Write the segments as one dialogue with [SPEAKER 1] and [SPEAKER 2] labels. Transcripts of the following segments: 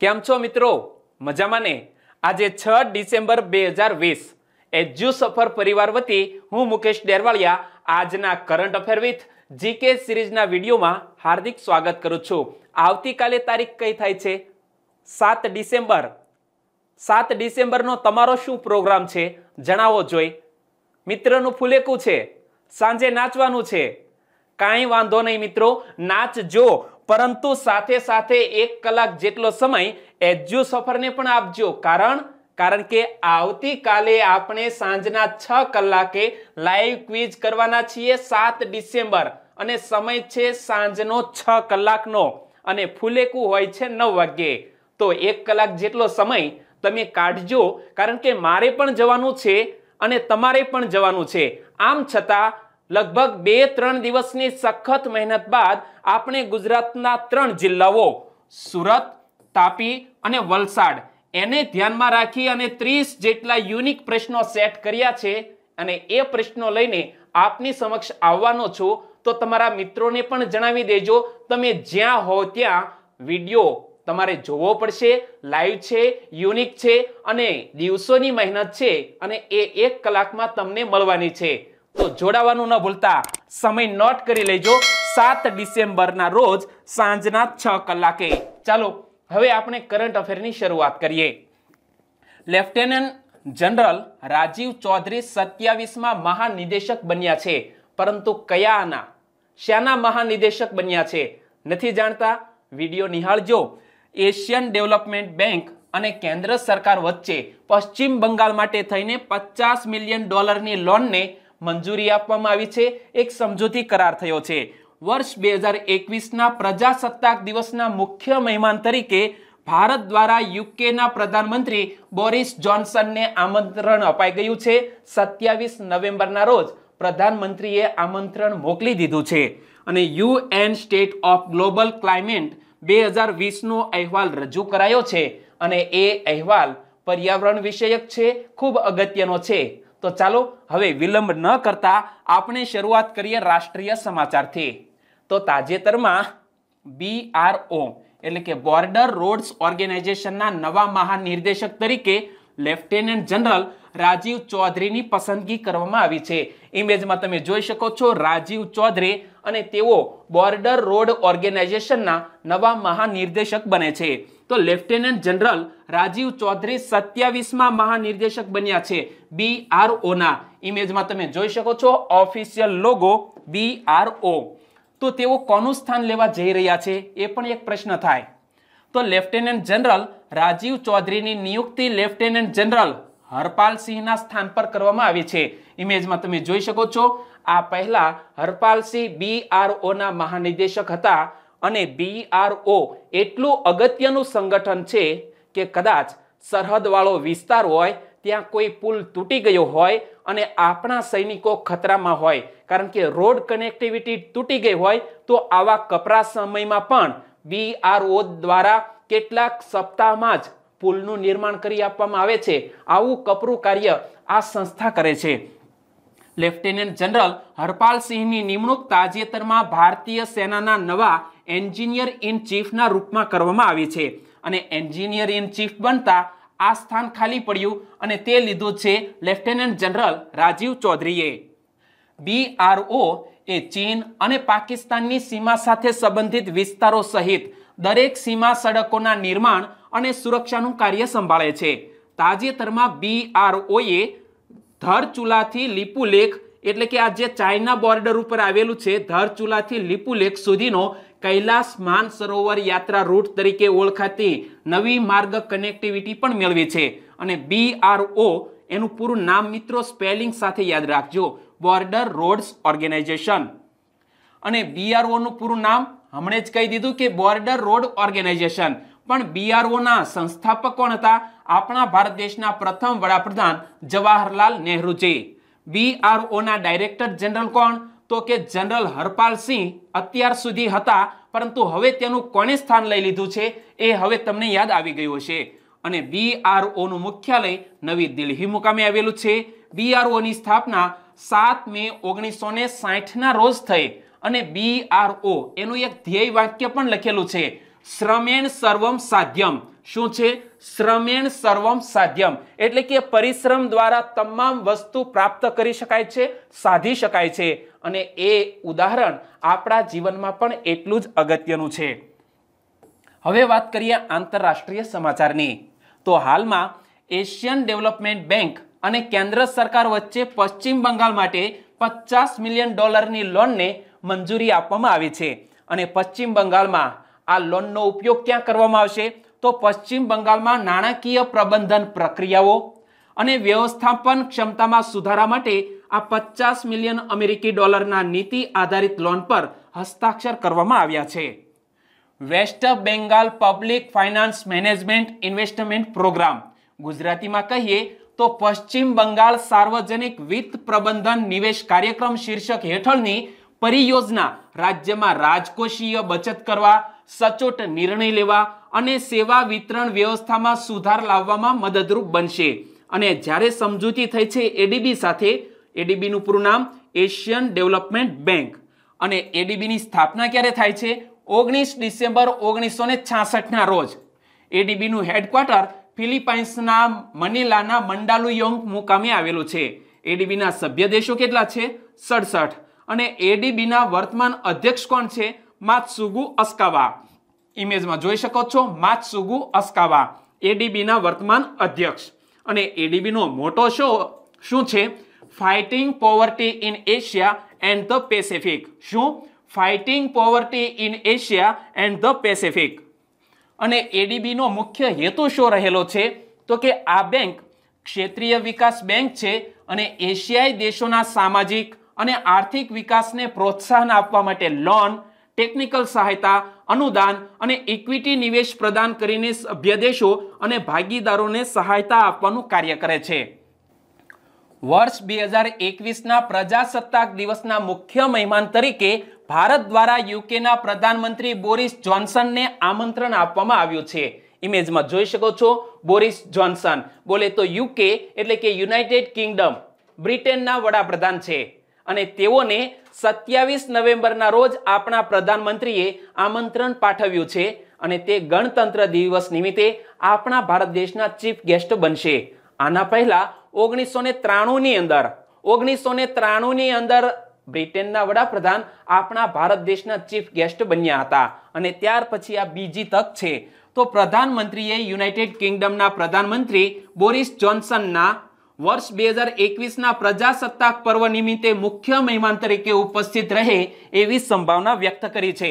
[SPEAKER 1] કેમ છો મિત્રો મજામાં ને આજે છ ડિસેમ્બર બે હજાર વીસ એ જ્યુ સફર પરિવાર વતી હું મુકેશ ડેરવાળિયા આજના કરંટ અફેર વિથ જીકે સિરીઝના વિડીયોમાં હાર્દિક સ્વાગત કરું છું આવતીકાલે તારીખ કઈ થાય છે સાત ડિસેમ્બર સાત ડિસેમ્બરનો તમારો શું પ્રોગ્રામ છે જણાવો જોઈ મિત્રનું ફુલેકું છે સાંજે નાચવાનું છે કાંઈ વાંધો નહીં મિત્રો નાચજો પરંતુ સાથે સાથે એક કલાક જેટલો સમય એજ્યુ સફરને પણ આપજો કારણ કારણ કે આવતીકાલે આપણે સાંજના છ કલાકે લાઈવ ક્વિઝ કરવાના છીએ સાત ડિસેમ્બર અને સમય છે સાંજનો છ કલાકનો અને ફૂલેકું હોય છે નવ વાગ્યે તો એક કલાક જેટલો સમય તમે કાઢજો કારણ કે મારે પણ જવાનું છે અને તમારે પણ જવાનું છે આમ છતાં લગભગ બે ત્રણ દિવસની સખત મહેનત બાદ આપણે ગુજરાતના ત્રણ જિલ્લાઓ સુરત તાપી અને વલસાડ એને ધ્યાનમાં રાખી અને ત્રીસ જેટલા યુનિક પ્રશ્નો સેટ કર્યા છે અને એ પ્રશ્નો લઈને આપની સમક્ષ આવવાનો છું તો તમારા મિત્રોને પણ જણાવી દેજો તમે જ્યાં હો ત્યાં વિડીયો તમારે જોવો પડશે લાઈવ છે યુનિક છે અને દિવસોની મહેનત છે અને એ એક કલાકમાં તમને મળવાની છે તો જોડાવાનું ન ભૂલતા સમય નોટ કરી લેજો સાત ડિસેમ્બરના રોજ સાંજના છ કલાકે ચાલો હવે આપણે કરંટ અફેરની શરૂઆત કરીએ લેફ્ટેનન્ટ જનરલ રાજીવ ચૌધરી સત્યાવીસમાં મહાનિદેશક બન્યા છે પરંતુ કયા આના શાના મહાનિદેશક બન્યા છે નથી જાણતા વિડીયો નિહાળજો એશિયન ડેવલપમેન્ટ બેંક અને કેન્દ્ર સરકાર વચ્ચે પશ્ચિમ બંગાળ માટે થઈને પચાસ મિલિયન ડોલરની લોનને મંજૂરી આપવામાં આવી છે એક સમજૂતી કરાર થયો છે વર્ષ બે હજાર એકવીસના પ્રજાસત્તાક દિવસના મુખ્ય મહેમાન તરીકે ભારત દ્વારા યુકેના પ્રધાનમંત્રી બોરિસ જોન્સનને આમંત્રણ અપાઈ ગયું છે સત્યાવીસ નવેમ્બરના રોજ પ્રધાનમંત્રીએ આમંત્રણ મોકલી દીધું છે અને UN state of global climate બે હજાર વીસનો અહેવાલ રજૂ કરાયો છે અને એ અહેવાલ પર્યાવરણ વિષયક છે ખૂબ અગત્યનો છે તો ચાલો હવે વિલંબ ન કરતા આપણે શરૂઆત કરીએ રાષ્ટ્રીય સમાચારથી તો તાજેતરમાં બીઆરઓ એટલે કે બોર્ડર રોડ્સ ઓર્ગેનાઇઝેશનના નવા મહાનિર્દેશક તરીકે લેફ્ટેનન્ટ જનરલ રાજીવ ચૌધરીની પસંદગી કરવામાં આવી છે ઇમેજમાં તમે જોઈ શકો છો રાજીવ ચૌધરી અને તેઓ બોર્ડર રોડ ઓર્ગેનાઇઝેશનના નવા મહાનિર્દેશક બને છે તો લેફ્ટેનન્ટ જનરલ રાજીવ ચૌધરી સત્યાવીસમાં મહાનિર્દેશક બન્યા છે બીઆરઓના ઇમેજમાં તમે જોઈ શકો છો ઓફિશિયલ લોગો બીઆરઓ તો તેઓ કોનું સ્થાન લેવા જઈ રહ્યા છે એ પણ એક પ્રશ્ન થાય તો લેફ્ટેનન્ટ જનરલ રાજીવ ચૌધરીની નિયુક્તિ લેફ્ટેનન્ટ જનરલ હરપાલસિંહના સ્થાન પર કરવામાં આવી છે ઇમેજમાં તમે જોઈ શકો છો આ પહેલા હરપાલસિંહ બીઆરઓના મહાનિદેશક હતા અને બીઆરઓ એટલું અગત્યનું સંગઠન છે કે કદાચ સરહદવાળો વિસ્તાર હોય ત્યાં કોઈ પુલ તૂટી ગયો હોય અને આપણા સૈનિકો ખતરામાં હોય કારણ કે રોડ કનેક્ટિવિટી તૂટી ગઈ હોય તો આવા કપરા સમયમાં પણ બીઆરઓ દ્વારા કેટલાક સપ્તાહમાં જ પુલનું નિર્માણ કરી આપવામાં આવે છે આવું કપરું કાર્ય આ સંસ્થા કરે છે લેફ્ટનન્ટ જનરલ હરપાલસિંહની નિમણૂક તાજેતરમાં ભારતીય સેનાના નવા એન્જિનિયર ઇન ચીફના રૂપમાં કરવામાં આવી છે અને એન્જિનિયર ઇન ચીફ બનતા આ સ્થાન ખાલી પડ્યું અને તે લીધું છે લેફ્ટનન્ટ જનરલ રાજીવ ચૌધરીએ બીઆરઓ એ ચીન અને પાકિસ્તાનની સીમા સાથે સંબંધિત વિસ્તારો સહિત દરેક સીમા સડકોના નિર્માણ અને સુરક્ષાનું કાર્ય સંભાળે છે તાજેતરમાં બીઆરઓએ ધરચુલાથી લિપુલેખ એટલે કે આ જે ચાઇના બોર્ડર ઉપર આવેલું છે ધરચુલાથી લિપુલેખ સુધીનો કૈલાસ માન સરોવર યાત્રા રૂટ તરીકે ઓળખાતી નવી માર્ગ કનેક્ટિવિટી પણ મેળવી છે અને બીઆરઓ એનું પૂરું નામ મિત્રો સ્પેલિંગ સાથે યાદ રાખજો બોર્ડર રોડ્સ ઓર્ગેનાઇઝેશન અને બીઆરઓનું પૂરું નામ હમણે જ કહી દીધું કે બોર્ડર રોડ ઓર્ગેનાઇઝેશન પણ બીઆરઓના સંસ્થાપક કોણ હતા આપણા ભારત દેશના પ્રથમ વડાપ્રધાન જવાહરલાલ નહેરુજી બીઆરઓના ડાયરેક્ટર જનરલ કોણ તો કે જનરલ હરપાલ સિંહ અત્યાર સુધી હતા પરંતુ હવે તેનું કોણે સ્થાન લઈ લીધું છે એ હવે તમને યાદ આવી ગયું છે અને બીઆરઓનું મુખ્યાલય નવી દિલ્હી મુકામે આવેલું છે બીઆરઓની સ્થાપના સાત મે ઓગણીસો ને સાહીઠના રોજ થઈ અને બીઆરઓ એનું એક ધ્યેય વાક્ય પણ લખેલું છે શ્રમેણ સર્વમ સાધ્યમ શું છે શ્રમેણ સર્વમ સાધ્યમ એટલે કે પરિશ્રમ દ્વારા તમામ વસ્તુ પ્રાપ્ત કરી શકાય છે સાધી શકાય છે અને એ ઉદાહરણ આપણા જીવનમાં પણ એટલું જ અગત્યનું છે હવે વાત કરીએ આંતરરાષ્ટ્રીય સમાચારની તો હાલમાં એશિયન ડેવલપમેન્ટ બેંક અને કેન્દ્ર સરકાર વચ્ચે પશ્ચિમ બંગાળ માટે પચાસ મિલિયન ડોલરની લોનને મંજૂરી આપવામાં આવી છે અને પશ્ચિમ બંગાળમાં આ લોનનો ઉપયોગ ક્યાં કરવામાં આવશે તો પશ્ચિમ બંગાળમાં નાણાકીય પ્રબંધન પ્રક્રિયાઓ અને વ્યવસ્થાપન ક્ષમતામાં સુધારા માટે આ પચાસ મિલિયન અમેરિકી ડોલરના નીતિ આધારિત લોન પર હસ્તાક્ષર કરવામાં આવ્યા છે West Bengal public finance management investment programme ગુજરાતીમાં કહીએ તો પશ્ચિમ બંગાળ સાર્વજનિક વિત્ત પ્રબંધન નિવેશ કાર્યક્રમ શીર્ષક હેઠળની પરિયોજના રાજ્યમાં રાજકોષીય બચત કરવા સચોટ નિર્ણય લેવા અને સેવા વિતરણ વ્યવસ્થામાં સુધાર લાવવામાં મદદરૂપ બનશે અને જ્યારે સમજૂતી થઈ છે એડીબી સાથે એડીબીનું પૂરું નામ એશિયન ડેવલપમેન્ટ બેંક અને એડીબીની સ્થાપના ક્યારે થાય છે ઓગણીસ ડિસેમ્બર ઓગણીસો ને છાસઠના રોજ એડીબીનું હેડક્વાર્ટર ફિલિપાઇન્સના મનીલાના મંડાલુયોંગ મુકામે આવેલું છે એડીબીના સભ્ય દેશો કેટલા છે સડસઠ અને એડીબીના વર્તમાન અધ્યક્ષ કોણ છે માત્સુગુ અસ્કાવા ઇમેજમાં જોઈ શકો છો માત્સુગુ અસ્કાવા એડીબીના વર્તમાન અધ્યક્ષ અને એડીબીનો મોટો શો શું છે fighting poverty in Asia and the Pacific શું fighting poverty in Asia and the Pacific અને એડીબીનો મુખ્ય હેતુ શો રહેલો છે તો કે આ બેંક ક્ષેત્રીય વિકાસ બેંક છે અને એશિયાઈ દેશોના સામાજિક અને આર્થિક વિકાસને પ્રોત્સાહન આપવા માટે લોન ટેકનિકલ સહાયતા અનુદાન અને ઇક્વિટી નિવેશ પ્રદાન કરીને સભ્ય દેશો અને ભાગીદારોને સહાયતા આપવાનું કાર્ય કરે છે વર્ષ બે હજાર એકવીસના પ્રજાસત્તાક દિવસના મુખ્ય મહેમાન તરીકે ભારત દ્વારા યુકેના પ્રધાનમંત્રી બોરિસ જોન્સનને આમંત્રણ આપવામાં આવ્યું છે ઇમેજમાં જોઈ શકો છો બોરિસ જોન્સન બોલે તો યુકે એટલે કે યુનાઇટેડ કિંગડમ બ્રિટનના વડાપ્રધાન છે અને તેઓને સત્યાવીસ નવેમ્બરના રોજ આપણા પ્રધાનમંત્રીએ આમંત્રણ પાઠવ્યું છે અને તે ગણતંત્ર દિવસ નિમિત્તે આપણા ભારત દેશના ચીફ ગેસ્ટ બનશે આના પહેલા ઓગણીસો ને ત્રાણુંની અંદર ઓગણીસો ને ત્રાણુંની અંદર બ્રિટનના વડાપ્રધાન આપણા ભારત દેશના ચીફ ગેસ્ટ બન્યા હતા અને ત્યાર પછી આ બીજી તક છે તો પ્રધાનમંત્રીએ યુનાઇટેડ કિંગડમના પ્રધાનમંત્રી બોરિસ જોન્સનના વર્ષ બે હજાર એકવીસના પ્રજાસત્તાક પર્વ નિમિત્તે મુખ્ય મહેમાન તરીકે ઉપસ્થિત રહે એવી સંભાવના વ્યક્ત કરી છે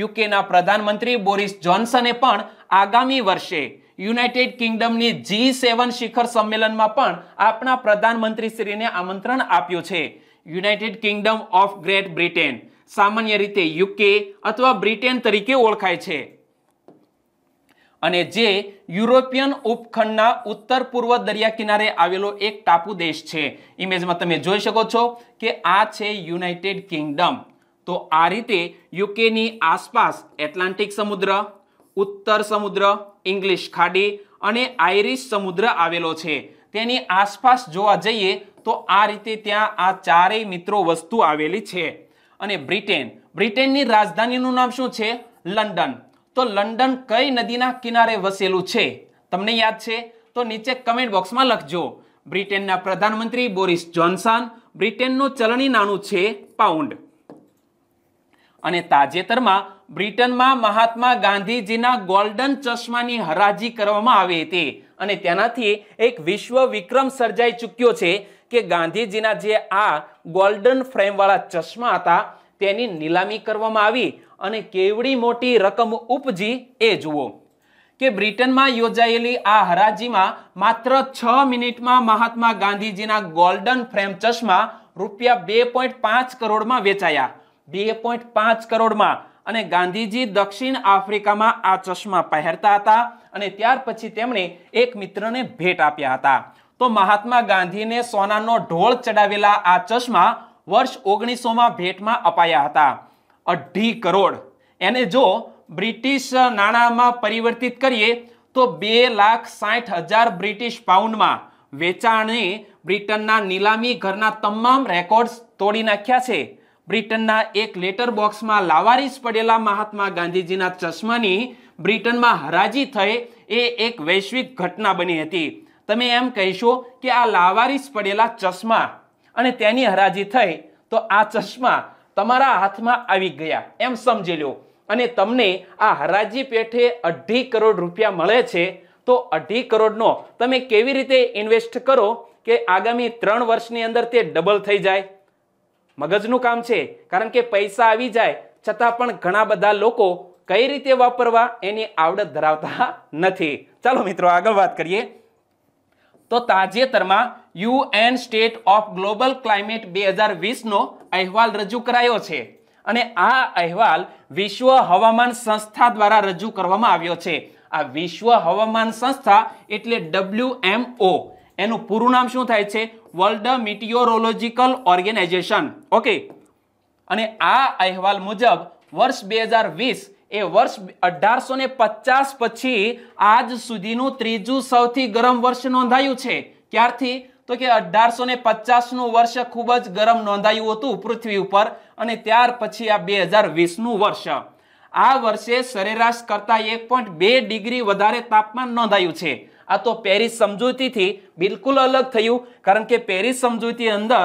[SPEAKER 1] યુકેના પ્રધાનમંત્રી બોરિસ જોન્સને પણ આગામી વર્ષે યુનાઇટેડ કિંગડમની જી સેવન શિખર સંમેલનમાં પણ આપણા પ્રધાનમંત્રીશ્રીને આમંત્રણ આપ્યું છે United Kingdom of Great Britain સામાન્ય રીતે યુકે અથવા બ્રિટેન તરીકે ઓળખાય છે અને જે યુરોપિયન ઉપખંડના ઉત્તર પૂર્વ દરિયા કિનારે આવેલો એક ટાપુ દેશ છે ઇમેજમાં તમે જોઈ શકો છો કે આ છે યુનાઇટેડ કિંગડમ તો આ રીતે યુકેની આસપાસ એટલાન્ટિક સમુદ્ર ઉત્તર સમુદ્ર ઇંગ્લિશ ખાડી અને આયરિશ સમુદ્ર આવેલો છે તેની આસપાસ જોવા જઈએ તો આ રીતે ત્યાં આ ચારેય મિત્રો વસ્તુ આવેલી છે અને બ્રિટેન બ્રિટેનની રાજધાનીનું નામ શું છે લંડન તો લંડન કઈ નદીના કિનારે વસેલું છે તમને યાદ છે તો નીચે કમેન્ટ બોક્સમાં લખજો બ્રિટનના પ્રધાનમંત્રી બોરિસ જોન્સન બ્રિટનનું ચલણી નાણું છે પાઉન્ડ અને તાજેતરમાં બ્રિટનમાં મહાત્મા ગાંધીજીના ગોલ્ડન ચશ્માની હરાજી કરવામાં આવી હતી અને તેનાથી એક વિશ્વ વિક્રમ સર્જાઈ ચૂક્યો છે કે ગાંધીજીના જે આ ગોલ્ડન ફ્રેમવાળા ચશ્મા હતા તેની નીલામી કરવામાં આવી અને કેવડી મોટી રકમ ઉપજી એ જુઓ કે બ્રિટનમાં યોજાયેલી આ હરાજીમાં માત્ર છ મિનિટમાં મહાત્મા ગાંધીજીના ગોલ્ડન ફ્રેમ ચશ્મા રૂપિયા બે પોઈન્ટ પાંચ કરોડમાં વેચાયા બે પોઈન્ટ પાંચ કરોડમાં અને ગાંધીજી દક્ષિણ આફ્રિકામાં આ ચશ્મા પહેરતા હતા અને ત્યાર પછી તેમણે એક મિત્રને ભેટ આપ્યા હતા તો મહાત્મા ગાંધીને સોનાનો ઢોળ ચડાવેલા આ ચશ્મા વર્ષ ઓગણીસોમાં ભેટમાં અપાયા હતા અઢી કરોડ એને જો બ્રિટિશ નાણાંમાં પરિવર્તિત કરીએ તો બે લાખ સાઠ હજાર બ્રિટિશ પાઉન્ડમાં વેચાણે બ્રિટનના નીલામી ઘરના તમામ રેકોર્ડ્સ તોડી નાખ્યા છે બ્રિટનના એક લેટર બોક્સમાં લાવારીસ પડેલા મહાત્મા ગાંધીજીના ચશ્માની બ્રિટનમાં હરાજી થઈ એ એક વૈશ્વિક ઘટના બની હતી તમે એમ કહેશો કે આ લાવારીસ પડેલા ચશ્મા અને તેની હરાજી થઈ તો આ ચશ્મા તમારા હાથમાં આવી ગયા એમ સમજી લો અને તમને આ હરાજી પેઠે અઢી કરોડ રૂપિયા મળે છે તો અઢી કરોડનો તમે કેવી રીતે ઇન્વેસ્ટ કરો કે આગામી ત્રણ વર્ષની અંદર તે ડબલ થઈ જાય મગજનું કામ છે કારણ કે પૈસા આવી જાય છતાં પણ ઘણા બધા લોકો કઈ રીતે વાપરવા એની આવડત ધરાવતા નથી ચાલો મિત્રો આગળ વાત કરીએ તો તાજેતરમાં UN state of global climate બે હજાર વીસનો અહેવાલ રજૂ કરાયો છે અને આ અહેવાલ વિશ્વ હવામાન સંસ્થા દ્વારા રજૂ કરવામાં આવ્યો છે આ વિશ્વ હવામાન સંસ્થા એટલે ડબલ્યુએમઓ એનું પૂરું નામ શું થાય છે વર્લ્ડ મિટિયોરોલોજીકલ ઓર્ગેનાઇઝેશન ઓકે અને આ અહેવાલ મુજબ વર્ષ બે હજાર વીસ એ વર્ષ અઢારસો ને પચાસ પછી આજ સુધીનું ત્રીજું સૌથી ગરમ વર્ષ નોંધાયું છે ક્યારથી તો કે અઢારસો ને પચાસનું વર્ષ ખૂબ જ ગરમ નોંધાયું હતું પૃથ્વી ઉપર અને ત્યાર પછી આ બે હજાર વીસનું વર્ષ આ વર્ષે સરેરાશ કરતાં એક પોઈન્ટ બે ડિગ્રી વધારે તાપમાન નોંધાયું છે આ તો પેરિસ સમજૂતીથી બિલકુલ અલગ થયું કારણ કે પેરિસ સમજૂતી અંદર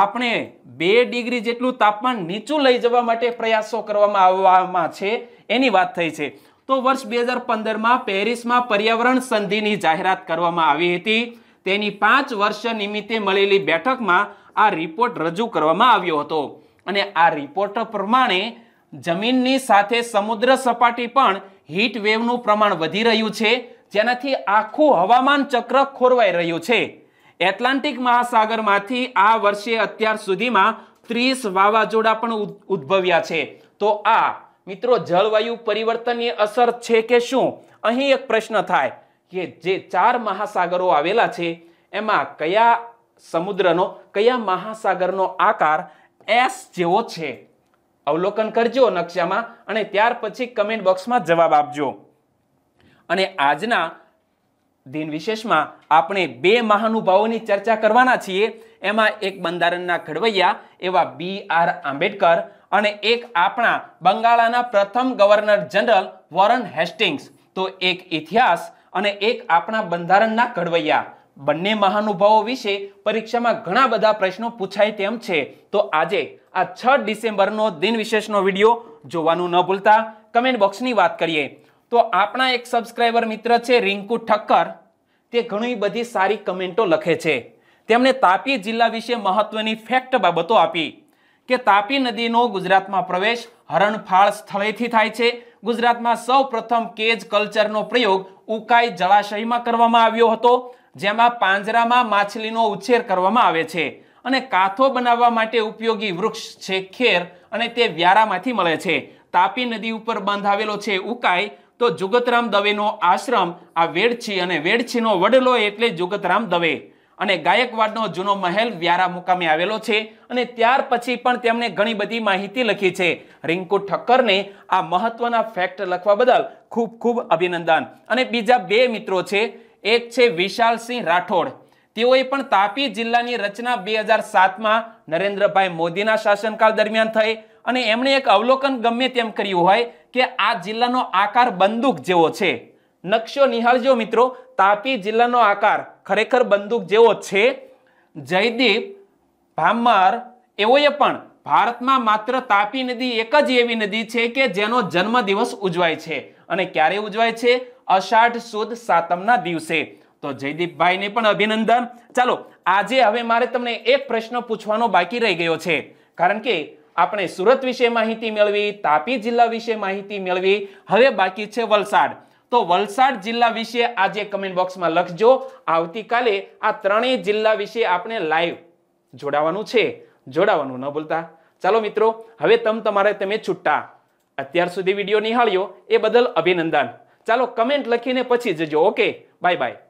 [SPEAKER 1] આપણે બે ડિગ્રી જેટલું તાપમાન નીચું લઈ જવા માટે પ્રયાસો કરવામાં આવવામાં છે એની વાત થઈ છે તો વર્ષ બે હજાર પંદરમાં પેરિસમાં પર્યાવરણ સંધિની જાહેરાત કરવામાં આવી હતી તેની પાંચ વર્ષ નિમિત્તે મળેલી બેઠકમાં આ રિપોર્ટ રજૂ કરવામાં આવ્યો હતો અને આ રિપોર્ટ પ્રમાણે જમીનની સાથે સમુદ્ર સપાટી પણ હીટ વેવનું પ્રમાણ વધી રહ્યું છે જેનાથી આખું હવામાન ચક્ર ખોરવાઈ રહ્યું છે એટલાન્ટિક મહાસાગરમાંથી આ વર્ષે અત્યાર સુધીમાં ત્રીસ વાવાઝોડા પણ ઉદ્ભવ્યા છે તો આ મિત્રો જળવાયુ પરિવર્તનની અસર છે કે શું અહીં એક પ્રશ્ન થાય કે જે ચાર મહાસાગરો આવેલા છે એમાં કયા સમુદ્રનો કયા મહાસાગરનો આકાર એસ જેવો છે અવલોકન કરજો નકશામાં અને ત્યાર પછી કમેન્ટ બોક્સમાં જવાબ આપજો અને આજના દિન વિશેષમાં આપણે બે મહાનુભાવોની ચર્ચા કરવાના છીએ એમાં એક બંધારણના ઘડવૈયા એવા બી આર આંબેડકર અને એક આપણા બંગાળાના પ્રથમ ગવર્નર જનરલ વોરન હેસ્ટિંગ્સ તો એક ઇતિહાસ અને એક આપણા બંધારણના ઘડવૈયા બંને મહાનુભાવો વિશે પરીક્ષામાં ઘણા બધા પ્રશ્નો પૂછાય તેમ છે તો આજે આ છ ડિસેમ્બરનો દિન વિશેષનો વિડીયો જોવાનું ન ભૂલતા કમેન્ટ બોક્સની વાત કરીએ તો આપણા એક સબસ્ક્રાઈબર મિત્ર છે રિંકુ ઠક્કર તે ઘણી બધી સારી કમેન્ટો લખે છે તેમણે તાપી જિલ્લા વિશે મહત્વની ફેક્ટ બાબતો આપી કે તાપી નદીનો ગુજરાતમાં પ્રવેશ હરણફાળ સ્થળેથી થાય છે ગુજરાતમાં સૌ પ્રથમ કેજ કલ્ચરનો પ્રયોગ ઉકાઈ જળાશયમાં કરવામાં આવ્યો હતો જેમાં પાંજરામાં માછલીનો ઉછેર કરવામાં આવે છે અને કાથો બનાવવા માટે ઉપયોગી વૃક્ષ છે ખેર અને તે વ્યારામાંથી મળે છે તાપી નદી ઉપર બંધાવેલો છે ઉકાઈ તો જુગતરામ દવેનો આશ્રમ આ વેડછી અને વેડછીનો વડલો એટલે જુગતરામ દવે અને ગાયકવાડનો જૂનો મહેલ વ્યારા મુકામે આવેલો છે અને ત્યાર પછી પણ તેમણે ઘણી બધી માહિતી લખી છે રિંકુ ઠક્કરને આ મહત્વના ફેક્ટ લખવા બદલ ખૂબ ખૂબ અભિનંદન અને બીજા બે મિત્રો છે એક છે વિશાલસિંહ રાઠોડ તેઓએ પણ તાપી જિલ્લાની રચના બે હજાર સાતમાં નરેન્દ્રભાઈ મોદીના શાસનકાળ દરમિયાન થઈ અને એમણે એક અવલોકન ગમે તેમ કર્યું હોય કે આ જિલ્લાનો આકાર બંદૂક જેવો છે નકશો નિહાળજો મિત્રો તાપી જિલ્લાનો આકાર ખરેખર બંદૂક જેવો છે જયદીપ ભામર એઓએ પણ ભારતમાં માત્ર તાપી નદી એક જ એવી નદી છે કે જેનો જન્મદિવસ ઉજવાય છે અને ક્યારે ઉજવાય છે અષાઢ સુદ સાતમના દિવસે તો જયદીપભાઈને પણ અભિનંદન ચાલો આજે હવે મારે તમને એક પ્રશ્ન પૂછવાનો બાકી રહી ગયો છે કારણ કે આપણે સુરત વિશે માહિતી મેળવી તાપી જિલ્લા વિશે માહિતી મેળવી હવે બાકી છે વલસાડ તો વલસાડ જિલ્લા વિશે આજે કમેન્ટ બોક્સમાં લખજો આવતીકાલે આ ત્રણેય જિલ્લા વિશે આપણે લાઈવ જોડાવાનું છે જોડાવાનું ન ભૂલતા ચાલો મિત્રો હવે તમ તમારે તમે છૂટા અત્યાર સુધી વિડીયો નિહાળ્યો એ બદલ અભિનંદન ચાલો કમેન્ટ લખીને પછી જજો ઓકે બાય બાય